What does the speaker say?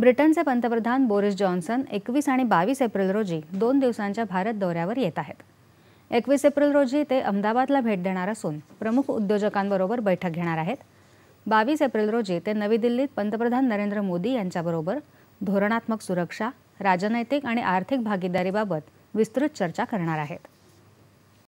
ब्रिटनचे पंतप्रधान Boris Johnson एकवीस आणि बावीस एप्रिल रोजी दोन दिवसांच्या भारत दौऱ्यावर येत आहेत एकवीस एप्रिल रोजी ते अहमदाबादला भेट देणार असून प्रमुख उद्योजकांबरोबर बैठक घेणार आहेत बावीस एप्रिल रोजी ते नवी दिल्लीत पंतप्रधान नरेंद्र मोदी यांच्याबरोबर धोरणात्मक सुरक्षा राजनैतिक आणि आर्थिक भागीदारीबाबत विस्तृत चर्चा करणार आहेत